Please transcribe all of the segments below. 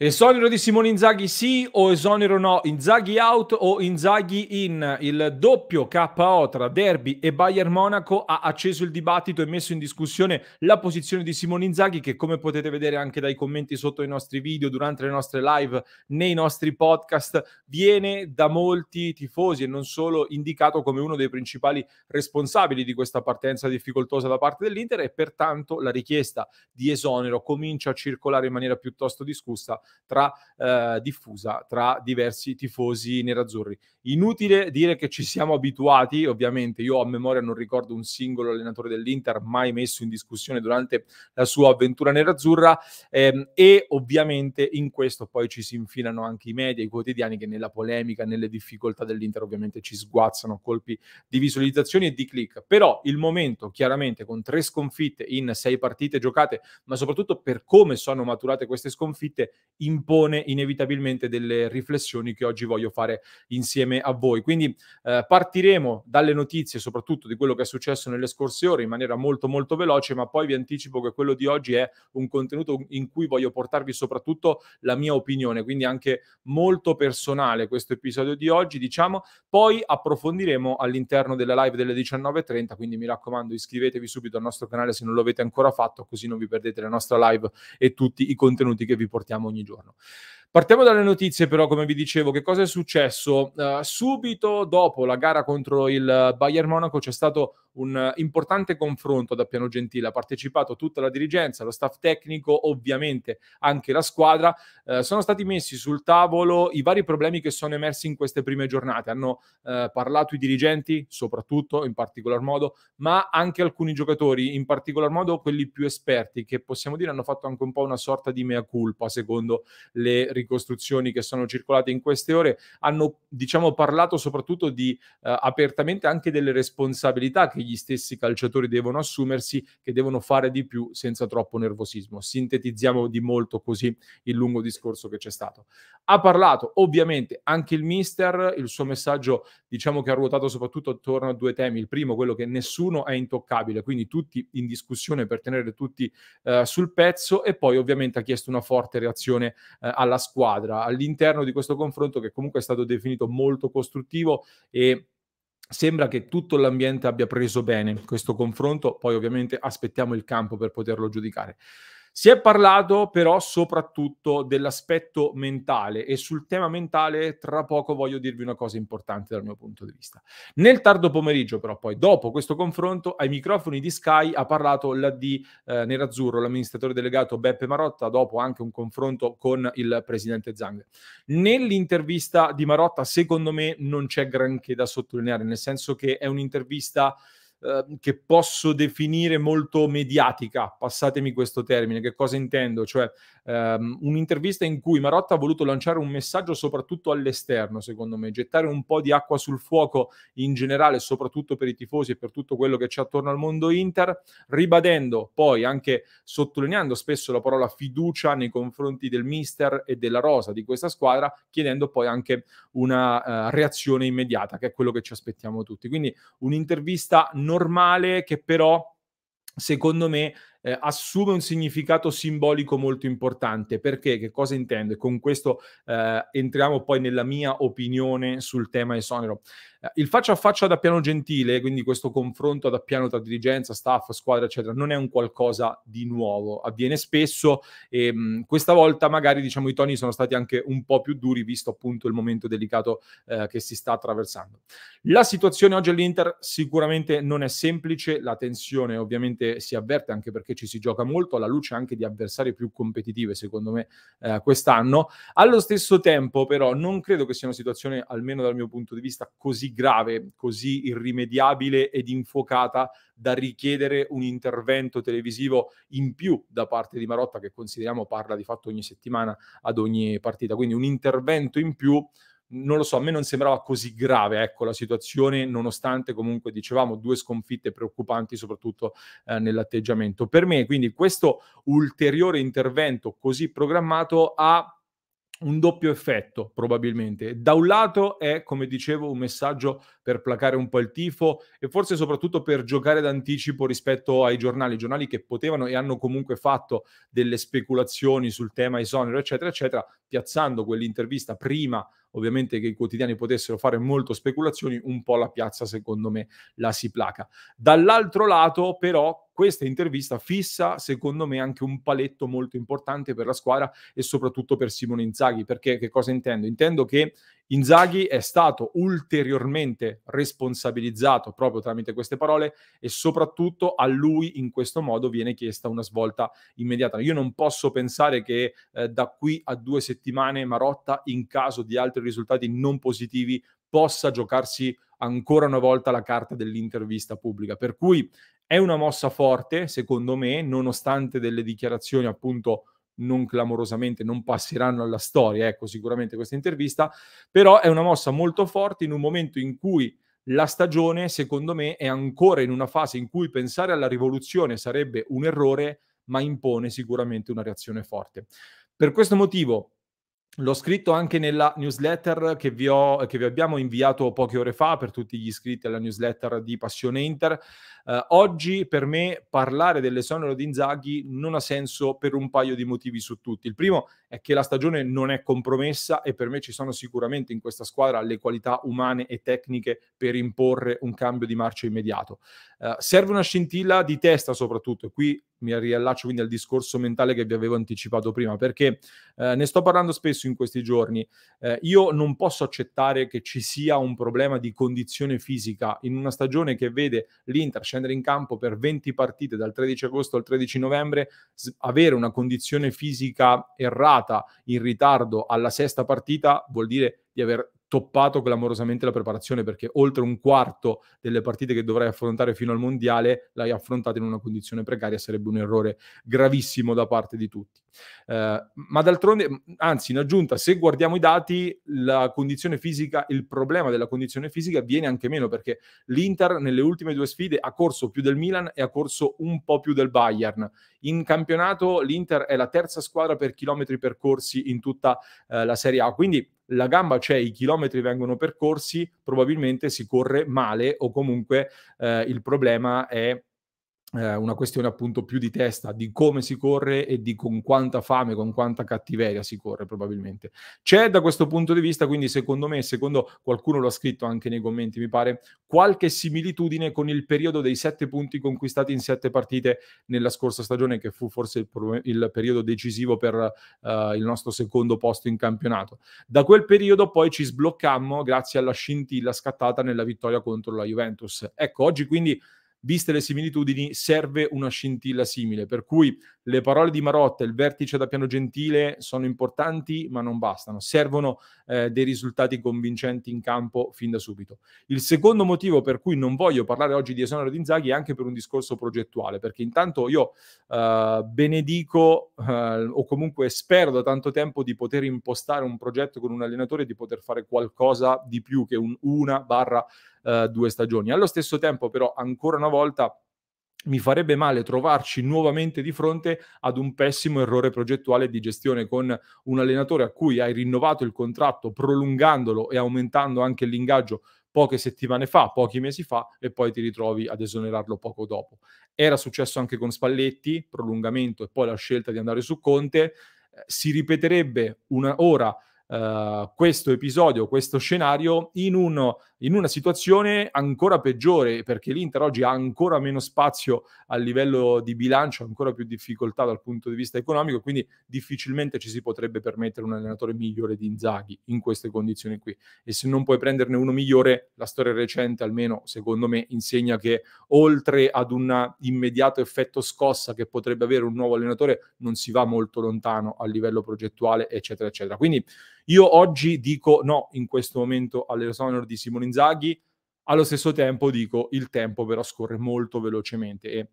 Esonero di Simone Inzaghi sì o esonero no? Inzaghi out o Inzaghi in? Il doppio KO tra Derby e Bayern Monaco ha acceso il dibattito e messo in discussione la posizione di Simone Inzaghi che come potete vedere anche dai commenti sotto i nostri video, durante le nostre live, nei nostri podcast, viene da molti tifosi e non solo indicato come uno dei principali responsabili di questa partenza difficoltosa da parte dell'Inter e pertanto la richiesta di esonero comincia a circolare in maniera piuttosto discussa tra, eh, diffusa tra diversi tifosi nerazzurri. Inutile dire che ci siamo abituati, ovviamente io a memoria non ricordo un singolo allenatore dell'Inter mai messo in discussione durante la sua avventura nerazzurra ehm, e ovviamente in questo poi ci si infilano anche i media, i quotidiani che nella polemica, nelle difficoltà dell'Inter ovviamente ci sguazzano colpi di visualizzazioni e di click. Però il momento chiaramente con tre sconfitte in sei partite giocate, ma soprattutto per come sono maturate queste sconfitte, impone inevitabilmente delle riflessioni che oggi voglio fare insieme a voi. Quindi eh, partiremo dalle notizie, soprattutto di quello che è successo nelle scorse ore in maniera molto molto veloce, ma poi vi anticipo che quello di oggi è un contenuto in cui voglio portarvi soprattutto la mia opinione, quindi anche molto personale questo episodio di oggi, diciamo, poi approfondiremo all'interno della live delle 19:30, quindi mi raccomando iscrivetevi subito al nostro canale se non lo avete ancora fatto, così non vi perdete la nostra live e tutti i contenuti che vi portiamo ogni giorno giorno. Partiamo dalle notizie però, come vi dicevo, che cosa è successo? Uh, subito dopo la gara contro il Bayern Monaco c'è stato un importante confronto da Piano Gentile, ha partecipato tutta la dirigenza, lo staff tecnico, ovviamente anche la squadra. Uh, sono stati messi sul tavolo i vari problemi che sono emersi in queste prime giornate. Hanno eh, parlato i dirigenti, soprattutto in particolar modo, ma anche alcuni giocatori, in particolar modo quelli più esperti, che possiamo dire hanno fatto anche un po' una sorta di mea culpa, secondo le ricostruzioni che sono circolate in queste ore hanno diciamo, parlato soprattutto di eh, apertamente anche delle responsabilità che gli stessi calciatori devono assumersi, che devono fare di più senza troppo nervosismo. Sintetizziamo di molto così il lungo discorso che c'è stato. Ha parlato ovviamente anche il mister, il suo messaggio diciamo che ha ruotato soprattutto attorno a due temi. Il primo, quello che nessuno è intoccabile, quindi tutti in discussione per tenere tutti eh, sul pezzo e poi ovviamente ha chiesto una forte reazione eh, alla squadra squadra all'interno di questo confronto che comunque è stato definito molto costruttivo e sembra che tutto l'ambiente abbia preso bene questo confronto, poi ovviamente aspettiamo il campo per poterlo giudicare. Si è parlato però soprattutto dell'aspetto mentale e sul tema mentale tra poco voglio dirvi una cosa importante dal mio punto di vista. Nel tardo pomeriggio però poi, dopo questo confronto, ai microfoni di Sky ha parlato l'AD eh, Nerazzurro, l'amministratore delegato Beppe Marotta, dopo anche un confronto con il presidente Zang. Nell'intervista di Marotta secondo me non c'è granché da sottolineare, nel senso che è un'intervista... Ehm, che posso definire molto mediatica, passatemi questo termine, che cosa intendo? Cioè ehm, un'intervista in cui Marotta ha voluto lanciare un messaggio soprattutto all'esterno, secondo me, gettare un po' di acqua sul fuoco in generale, soprattutto per i tifosi e per tutto quello che c'è attorno al mondo Inter, ribadendo poi anche sottolineando spesso la parola fiducia nei confronti del mister e della rosa di questa squadra, chiedendo poi anche una uh, reazione immediata, che è quello che ci aspettiamo tutti. Quindi un'intervista normale che però secondo me eh, assume un significato simbolico molto importante. Perché? Che cosa intendo? con questo eh, entriamo poi nella mia opinione sul tema esonero. Eh, il faccia a faccia da piano gentile, quindi questo confronto da piano tra dirigenza, staff, squadra, eccetera, non è un qualcosa di nuovo, avviene spesso e mh, mm, questa volta magari diciamo i toni sono stati anche un po' più duri, visto appunto il momento delicato eh, che si sta attraversando. La situazione oggi all'Inter sicuramente non è semplice, la tensione ovviamente si avverte anche perché perché ci si gioca molto alla luce anche di avversarie più competitive, secondo me, eh, quest'anno. Allo stesso tempo, però, non credo che sia una situazione, almeno dal mio punto di vista, così grave, così irrimediabile ed infuocata da richiedere un intervento televisivo in più da parte di Marotta, che consideriamo parla di fatto ogni settimana ad ogni partita. Quindi un intervento in più non lo so, a me non sembrava così grave ecco, la situazione, nonostante comunque dicevamo due sconfitte preoccupanti, soprattutto eh, nell'atteggiamento. Per me, quindi, questo ulteriore intervento così programmato ha un doppio effetto probabilmente. Da un lato è, come dicevo, un messaggio per placare un po' il tifo e forse soprattutto per giocare d'anticipo rispetto ai giornali, giornali che potevano e hanno comunque fatto delle speculazioni sul tema esonero, eccetera, eccetera, piazzando quell'intervista prima ovviamente che i quotidiani potessero fare molto speculazioni, un po' la piazza secondo me la si placa. Dall'altro lato però questa intervista fissa secondo me anche un paletto molto importante per la squadra e soprattutto per Simone Inzaghi, perché che cosa intendo? Intendo che Inzaghi è stato ulteriormente responsabilizzato proprio tramite queste parole e soprattutto a lui in questo modo viene chiesta una svolta immediata. Io non posso pensare che eh, da qui a due settimane Marotta, in caso di altri risultati non positivi, possa giocarsi ancora una volta la carta dell'intervista pubblica. Per cui è una mossa forte, secondo me, nonostante delle dichiarazioni appunto non clamorosamente non passeranno alla storia, ecco sicuramente questa intervista, però è una mossa molto forte in un momento in cui la stagione, secondo me, è ancora in una fase in cui pensare alla rivoluzione sarebbe un errore, ma impone sicuramente una reazione forte. Per questo motivo L'ho scritto anche nella newsletter che vi, ho, che vi, abbiamo inviato poche ore fa per tutti gli iscritti alla newsletter di Passione Inter. Eh, oggi per me parlare dell'esonero di Inzaghi non ha senso per un paio di motivi su tutti. Il primo è che la stagione non è compromessa e per me ci sono sicuramente in questa squadra le qualità umane e tecniche per imporre un cambio di marcia immediato. Eh, serve una scintilla di testa soprattutto, e qui mi riallaccio quindi al discorso mentale che vi avevo anticipato prima, perché eh, ne sto parlando spesso in questi giorni. Eh, io non posso accettare che ci sia un problema di condizione fisica in una stagione che vede l'Inter scendere in campo per 20 partite dal 13 agosto al 13 novembre, s- avere una condizione fisica errata, in ritardo alla sesta partita, vuol dire di aver toppato clamorosamente la preparazione perché oltre un quarto delle partite che dovrai affrontare fino al mondiale l'hai affrontata in una condizione precaria, sarebbe un errore gravissimo da parte di tutti. Eh, ma d'altronde, anzi, in aggiunta, se guardiamo i dati, la condizione fisica, il problema della condizione fisica viene anche meno perché l'Inter nelle ultime due sfide ha corso più del Milan e ha corso un po' più del Bayern. In campionato l'Inter è la terza squadra per chilometri percorsi in tutta eh, la Serie A, quindi la gamba c'è, cioè i chilometri vengono percorsi, probabilmente si corre male o comunque eh, il problema è eh, una questione appunto più di testa, di come si corre e di con quanta fame, con quanta cattiveria si corre probabilmente. C'è da questo punto di vista, quindi secondo me, secondo qualcuno l'ha scritto anche nei commenti, mi pare, qualche similitudine con il periodo dei sette punti conquistati in sette partite nella scorsa stagione, che fu forse il, pro- il periodo decisivo per uh, il nostro secondo posto in campionato. Da quel periodo poi ci sbloccammo grazie alla scintilla scattata nella vittoria contro la Juventus. Ecco, oggi quindi viste le similitudini, serve una scintilla simile. Per cui le parole di Marotta il vertice da Piano Gentile sono importanti, ma non bastano. Servono eh, dei risultati convincenti in campo fin da subito. Il secondo motivo per cui non voglio parlare oggi di esonero di Inzaghi è anche per un discorso progettuale, perché intanto io eh, benedico eh, o comunque spero da tanto tempo di poter impostare un progetto con un allenatore e di poter fare qualcosa di più che un, una barra eh, due stagioni. Allo stesso tempo, però, ancora una volta mi farebbe male trovarci nuovamente di fronte ad un pessimo errore progettuale di gestione con un allenatore a cui hai rinnovato il contratto prolungandolo e aumentando anche l'ingaggio poche settimane fa, pochi mesi fa, e poi ti ritrovi ad esonerarlo poco dopo. Era successo anche con Spalletti, prolungamento e poi la scelta di andare su Conte. Eh, si ripeterebbe una ora Uh, questo episodio, questo scenario, in uno in una situazione ancora peggiore perché l'Inter oggi ha ancora meno spazio a livello di bilancio, ancora più difficoltà dal punto di vista economico, quindi difficilmente ci si potrebbe permettere un allenatore migliore di Inzaghi in queste condizioni qui. E se non puoi prenderne uno migliore, la storia recente almeno secondo me insegna che oltre ad un immediato effetto scossa che potrebbe avere un nuovo allenatore, non si va molto lontano a livello progettuale, eccetera, eccetera. Quindi io oggi dico no in questo momento all'Esonor di Simone Inzaghi, allo stesso tempo dico il tempo però scorre molto velocemente e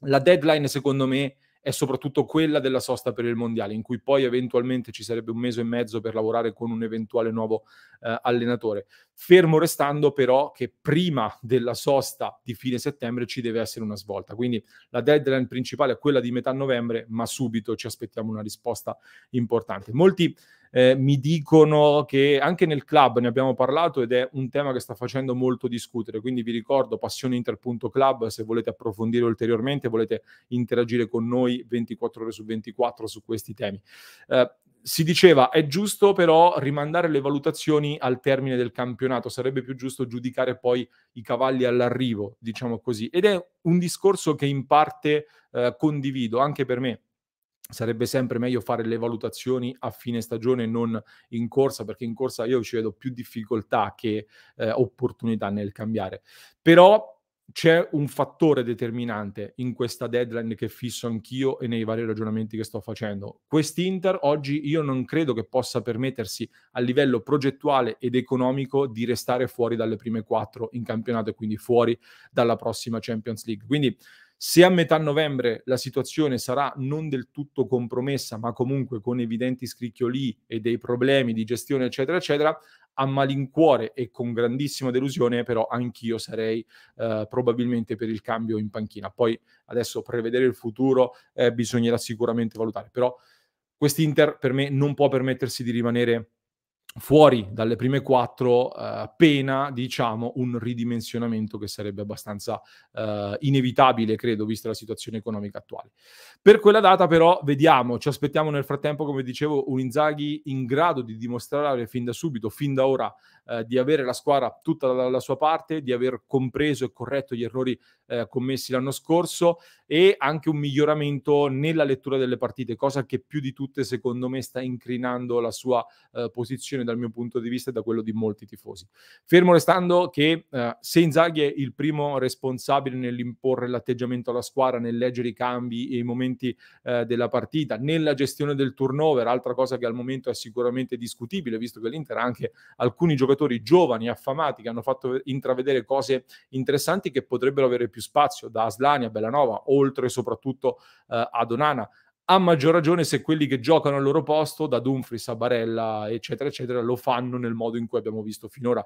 la deadline secondo me è soprattutto quella della sosta per il mondiale, in cui poi eventualmente ci sarebbe un mese e mezzo per lavorare con un eventuale nuovo eh, allenatore. Fermo restando però che prima della sosta di fine settembre ci deve essere una svolta, quindi la deadline principale è quella di metà novembre, ma subito ci aspettiamo una risposta importante. Molti eh, mi dicono che anche nel club ne abbiamo parlato ed è un tema che sta facendo molto discutere, quindi vi ricordo passioneinter.club se volete approfondire ulteriormente, volete interagire con noi 24 ore su 24 su questi temi. Eh, si diceva è giusto però rimandare le valutazioni al termine del campionato, sarebbe più giusto giudicare poi i cavalli all'arrivo, diciamo così. Ed è un discorso che in parte eh, condivido anche per me sarebbe sempre meglio fare le valutazioni a fine stagione e non in corsa, perché in corsa io ci vedo più difficoltà che eh, opportunità nel cambiare. Però c'è un fattore determinante in questa deadline che fisso anch'io e nei vari ragionamenti che sto facendo. Quest'Inter oggi io non credo che possa permettersi a livello progettuale ed economico di restare fuori dalle prime quattro in campionato e quindi fuori dalla prossima Champions League. Quindi se a metà novembre la situazione sarà non del tutto compromessa, ma comunque con evidenti scricchioli e dei problemi di gestione, eccetera, eccetera, a malincuore e con grandissima delusione, però anch'io sarei eh, probabilmente per il cambio in panchina. Poi adesso prevedere il futuro eh, bisognerà sicuramente valutare, però quest'Inter per me non può permettersi di rimanere fuori dalle prime quattro eh, pena diciamo un ridimensionamento che sarebbe abbastanza eh, inevitabile credo vista la situazione economica attuale per quella data però vediamo ci aspettiamo nel frattempo come dicevo un Inzaghi in grado di dimostrare fin da subito fin da ora eh, di avere la squadra tutta dalla sua parte, di aver compreso e corretto gli errori eh, commessi l'anno scorso e anche un miglioramento nella lettura delle partite, cosa che più di tutte secondo me sta incrinando la sua eh, posizione dal mio punto di vista e da quello di molti tifosi. Fermo restando che eh, se Inzaghi è il primo responsabile nell'imporre l'atteggiamento alla squadra, nel leggere i cambi e i momenti eh, della partita, nella gestione del turnover, altra cosa che al momento è sicuramente discutibile, visto che l'Inter ha anche alcuni giocatori giocatori giovani, affamati, che hanno fatto intravedere cose interessanti che potrebbero avere più spazio, da Aslani a Bellanova, oltre soprattutto eh, a Donana a maggior ragione se quelli che giocano al loro posto, da Dumfries a Barella, eccetera, eccetera, lo fanno nel modo in cui abbiamo visto finora.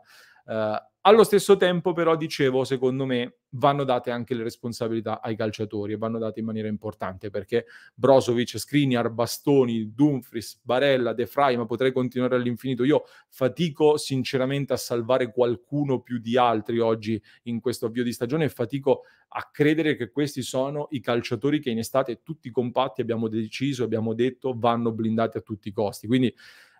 Eh, allo stesso tempo, però, dicevo, secondo me vanno date anche le responsabilità ai calciatori e vanno date in maniera importante perché Brozovic, Skriniar, Bastoni, Dumfries, Barella, De Frey, ma potrei continuare all'infinito. Io fatico sinceramente a salvare qualcuno più di altri oggi in questo avvio di stagione e fatico a credere che questi sono i calciatori che in estate tutti compatti abbiamo deciso, abbiamo detto, vanno blindati a tutti i costi. Quindi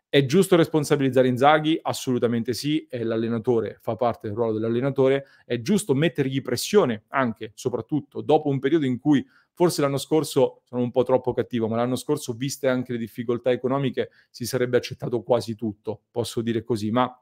è giusto responsabilizzare Inzaghi? Assolutamente sì, è l'allenatore, fa parte del ruolo dell'allenatore, è giusto mettergli pressione anche, soprattutto dopo un periodo in cui forse l'anno scorso, sono un po' troppo cattivo, ma l'anno scorso, viste anche le difficoltà economiche, si sarebbe accettato quasi tutto, posso dire così, ma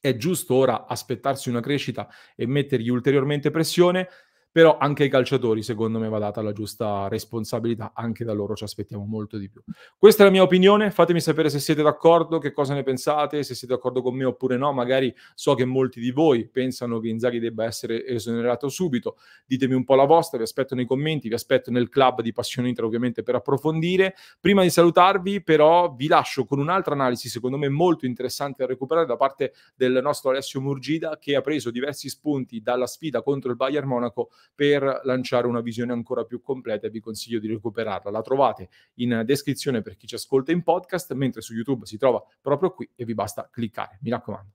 è giusto ora aspettarsi una crescita e mettergli ulteriormente pressione però anche ai calciatori secondo me va data la giusta responsabilità, anche da loro ci aspettiamo molto di più. Questa è la mia opinione, fatemi sapere se siete d'accordo, che cosa ne pensate, se siete d'accordo con me oppure no, magari so che molti di voi pensano che Inzaghi debba essere esonerato subito, ditemi un po' la vostra, vi aspetto nei commenti, vi aspetto nel club di Passione Inter ovviamente per approfondire. Prima di salutarvi però vi lascio con un'altra analisi secondo me molto interessante da recuperare da parte del nostro Alessio Murgida che ha preso diversi spunti dalla sfida contro il Bayern Monaco per lanciare una visione ancora più completa e vi consiglio di recuperarla. La trovate in descrizione per chi ci ascolta in podcast, mentre su YouTube si trova proprio qui e vi basta cliccare. Mi raccomando.